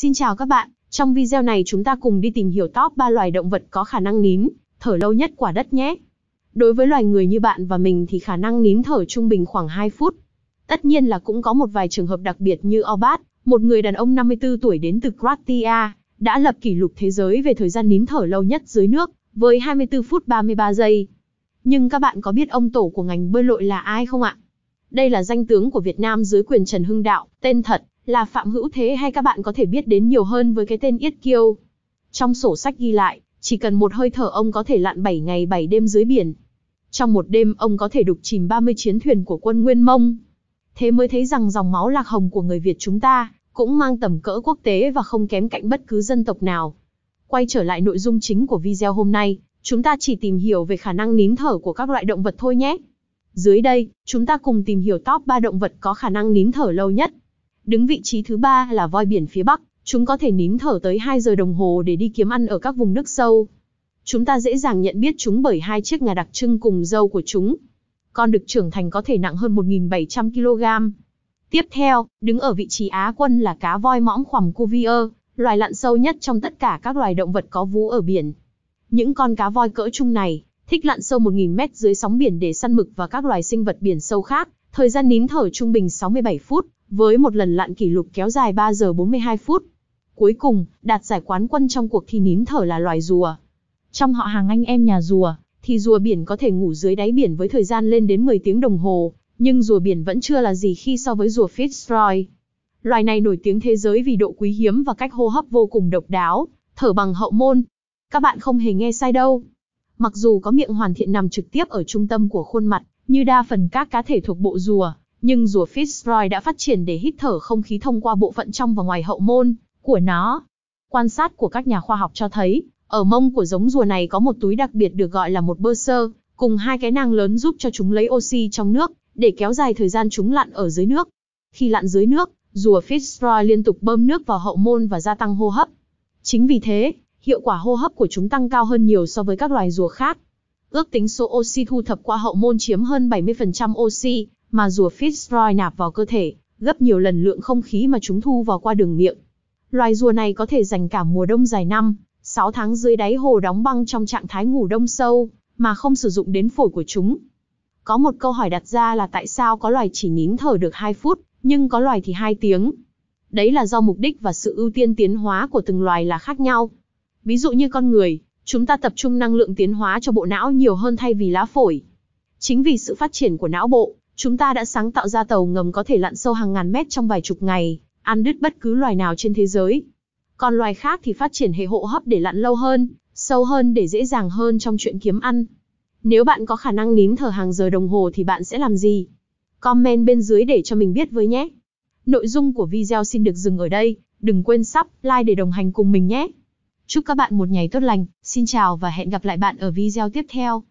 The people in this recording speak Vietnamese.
Xin chào các bạn, trong video này chúng ta cùng đi tìm hiểu top 3 loài động vật có khả năng nín, thở lâu nhất quả đất nhé. Đối với loài người như bạn và mình thì khả năng nín thở trung bình khoảng 2 phút. Tất nhiên là cũng có một vài trường hợp đặc biệt như Obat, một người đàn ông 54 tuổi đến từ Croatia, đã lập kỷ lục thế giới về thời gian nín thở lâu nhất dưới nước, với 24 phút 33 giây. Nhưng các bạn có biết ông tổ của ngành bơi lội là ai không ạ? Đây là danh tướng của Việt Nam dưới quyền Trần Hưng Đạo, tên thật là Phạm Hữu Thế hay các bạn có thể biết đến nhiều hơn với cái tên Yết Kiêu. Trong sổ sách ghi lại, chỉ cần một hơi thở ông có thể lặn 7 ngày 7 đêm dưới biển. Trong một đêm ông có thể đục chìm 30 chiến thuyền của quân Nguyên Mông. Thế mới thấy rằng dòng máu lạc hồng của người Việt chúng ta cũng mang tầm cỡ quốc tế và không kém cạnh bất cứ dân tộc nào. Quay trở lại nội dung chính của video hôm nay, chúng ta chỉ tìm hiểu về khả năng nín thở của các loại động vật thôi nhé. Dưới đây, chúng ta cùng tìm hiểu top 3 động vật có khả năng nín thở lâu nhất. Đứng vị trí thứ ba là voi biển phía Bắc, chúng có thể nín thở tới 2 giờ đồng hồ để đi kiếm ăn ở các vùng nước sâu. Chúng ta dễ dàng nhận biết chúng bởi hai chiếc ngà đặc trưng cùng dâu của chúng. Con đực trưởng thành có thể nặng hơn 1.700 kg. Tiếp theo, đứng ở vị trí Á quân là cá voi mõm khoằm cuvier, loài lặn sâu nhất trong tất cả các loài động vật có vú ở biển. Những con cá voi cỡ trung này, thích lặn sâu 1.000 mét dưới sóng biển để săn mực và các loài sinh vật biển sâu khác, thời gian nín thở trung bình 67 phút, với một lần lặn kỷ lục kéo dài 3 giờ 42 phút. Cuối cùng, đạt giải quán quân trong cuộc thi nín thở là loài rùa. Trong họ hàng anh em nhà rùa, thì rùa biển có thể ngủ dưới đáy biển với thời gian lên đến 10 tiếng đồng hồ, nhưng rùa biển vẫn chưa là gì khi so với rùa Fitzroy. Loài này nổi tiếng thế giới vì độ quý hiếm và cách hô hấp vô cùng độc đáo, thở bằng hậu môn. Các bạn không hề nghe sai đâu. Mặc dù có miệng hoàn thiện nằm trực tiếp ở trung tâm của khuôn mặt, như đa phần các cá thể thuộc bộ rùa, nhưng rùa Fitzroy đã phát triển để hít thở không khí thông qua bộ phận trong và ngoài hậu môn của nó. Quan sát của các nhà khoa học cho thấy, ở mông của giống rùa này có một túi đặc biệt được gọi là một bơ sơ, cùng hai cái nang lớn giúp cho chúng lấy oxy trong nước, để kéo dài thời gian chúng lặn ở dưới nước. Khi lặn dưới nước, rùa Fitzroy liên tục bơm nước vào hậu môn và gia tăng hô hấp. Chính vì thế, hiệu quả hô hấp của chúng tăng cao hơn nhiều so với các loài rùa khác. Ước tính số oxy thu thập qua hậu môn chiếm hơn 70% oxy mà rùa Fitzroy nạp vào cơ thể, gấp nhiều lần lượng không khí mà chúng thu vào qua đường miệng. Loài rùa này có thể dành cả mùa đông dài năm, 6 tháng dưới đáy hồ đóng băng trong trạng thái ngủ đông sâu, mà không sử dụng đến phổi của chúng. Có một câu hỏi đặt ra là tại sao có loài chỉ nín thở được 2 phút, nhưng có loài thì 2 tiếng. Đấy là do mục đích và sự ưu tiên tiến hóa của từng loài là khác nhau. Ví dụ như con người, chúng ta tập trung năng lượng tiến hóa cho bộ não nhiều hơn thay vì lá phổi. Chính vì sự phát triển của não bộ, Chúng ta đã sáng tạo ra tàu ngầm có thể lặn sâu hàng ngàn mét trong vài chục ngày, ăn đứt bất cứ loài nào trên thế giới. Còn loài khác thì phát triển hệ hộ hấp để lặn lâu hơn, sâu hơn để dễ dàng hơn trong chuyện kiếm ăn. Nếu bạn có khả năng nín thở hàng giờ đồng hồ thì bạn sẽ làm gì? Comment bên dưới để cho mình biết với nhé. Nội dung của video xin được dừng ở đây. Đừng quên sub, like để đồng hành cùng mình nhé. Chúc các bạn một ngày tốt lành. Xin chào và hẹn gặp lại bạn ở video tiếp theo.